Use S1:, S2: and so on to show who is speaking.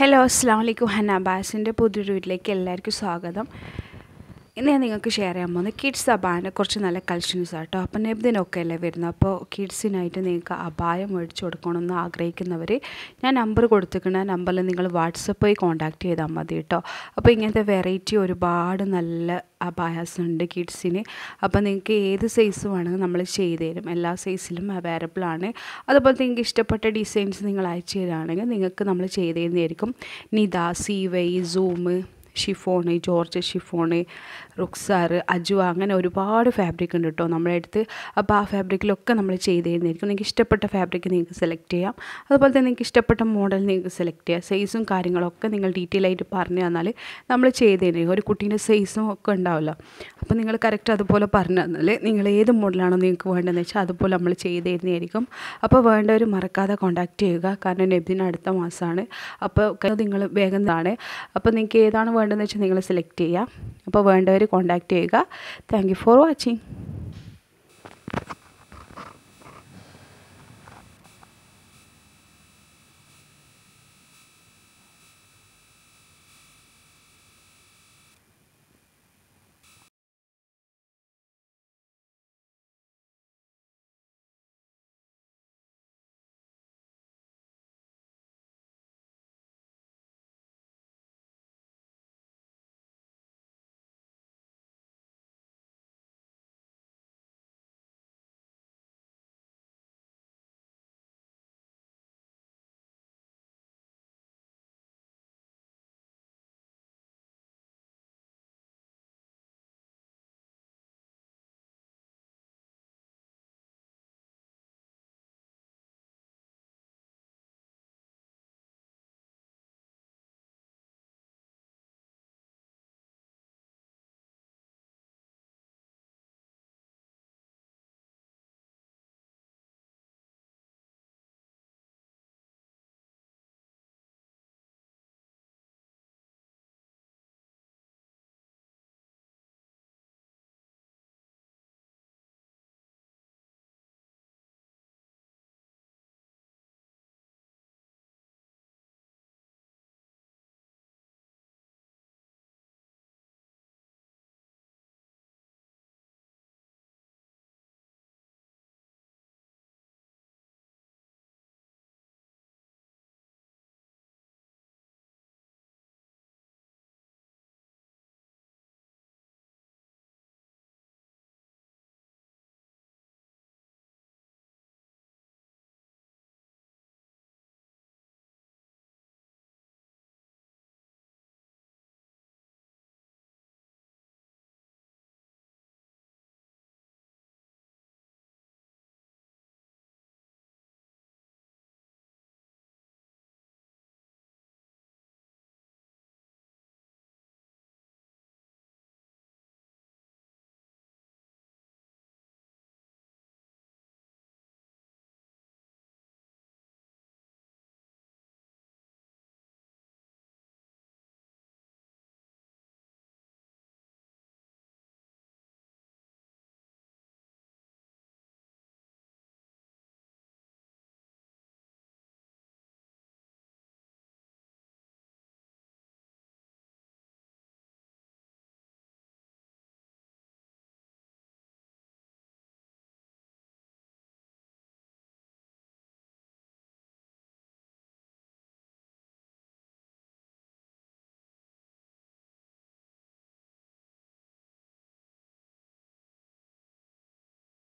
S1: hello അസ്സാം വലൈക്കും ഹന പുതിയ പുതിയൊരു വീട്ടിലേക്ക് എല്ലാവർക്കും സ്വാഗതം ഇന്ന് ഞാൻ നിങ്ങൾക്ക് ഷെയർ ചെയ്യാൻ പോകുന്നത് കിഡ്സ് അബായനെ കുറച്ച് നല്ല കളക്ഷൻസ് ആട്ടോ അപ്പം നെബ്ദിനൊക്കെ അല്ലേ വരുന്നത് അപ്പോൾ കിഡ്സിനായിട്ട് നിങ്ങൾക്ക് അപായം മേടിച്ചു കൊടുക്കണമെന്ന് ആഗ്രഹിക്കുന്നവർ ഞാൻ നമ്പർ കൊടുത്തിരിക്കുന്ന നമ്പറിൽ നിങ്ങൾ പോയി കോൺടാക്ട് ചെയ്താൽ മതി കേട്ടോ അപ്പോൾ ഇങ്ങനത്തെ വെറൈറ്റി ഒരുപാട് നല്ല അബായാസ് ഉണ്ട് കിഡ്സിന് അപ്പോൾ നിങ്ങൾക്ക് ഏത് സൈസ് വേണമെങ്കിൽ നമ്മൾ ചെയ്തു തരും എല്ലാ സൈസിലും അവൈലബിൾ ആണ് അതുപോലെ നിങ്ങൾക്ക് ഇഷ്ടപ്പെട്ട ഡിസൈൻസ് നിങ്ങൾ അയച്ചു തരാണെങ്കിൽ നിങ്ങൾക്ക് നമ്മൾ ചെയ്തു തരുന്നതായിരിക്കും നിദ വൈ സൂം ഷിഫോണ് ജോർജ് ഷിഫോണ് റുക്സാർ അജു അങ്ങനെ ഒരുപാട് ഫാബ്രിക് ഉണ്ട് കേട്ടോ നമ്മുടെ അടുത്ത് അപ്പോൾ ആ ഫാബ്രിക്കിലൊക്കെ നമ്മൾ ചെയ്ത് തരുന്നതായിരിക്കും നിങ്ങൾക്ക് ഇഷ്ടപ്പെട്ട ഫാബ്രിക് നിങ്ങൾക്ക് സെലക്ട് ചെയ്യാം അതുപോലെ തന്നെ നിങ്ങൾക്ക് ഇഷ്ടപ്പെട്ട മോഡൽ നിങ്ങൾക്ക് സെലക്ട് ചെയ്യാം സൈസും കാര്യങ്ങളൊക്കെ നിങ്ങൾ ഡീറ്റെയിൽ ആയിട്ട് പറഞ്ഞു തന്നാൽ നമ്മൾ ചെയ്ത് ഒരു കുട്ടീൻ്റെ സൈസും ഒക്കെ ഉണ്ടാവില്ല അപ്പോൾ നിങ്ങൾ കറക്റ്റ് അതുപോലെ പറഞ്ഞു തന്നാൽ നിങ്ങൾ ഏത് മോഡലാണോ നിങ്ങൾക്ക് വേണ്ടതെന്ന് വെച്ചാൽ അതുപോലെ നമ്മൾ ചെയ്ത് തരുന്നതായിരിക്കും അപ്പോൾ വേണ്ടവർ മറക്കാതെ കോൺടാക്റ്റ് ചെയ്യുക കാരണം നബ്ദിന് അടുത്ത മാസമാണ് അപ്പോൾ നിങ്ങൾ വേഗം ഇതാണ് അപ്പോൾ നിങ്ങൾക്ക് ഏതാണ് വേണ്ടത് വേണ്ടതെന്ന് വെച്ചാൽ നിങ്ങൾ സെലക്ട് ചെയ്യുക അപ്പോൾ വേണ്ടവർ കോൺടാക്റ്റ് ചെയ്യുക താങ്ക് ഫോർ വാച്ചിങ്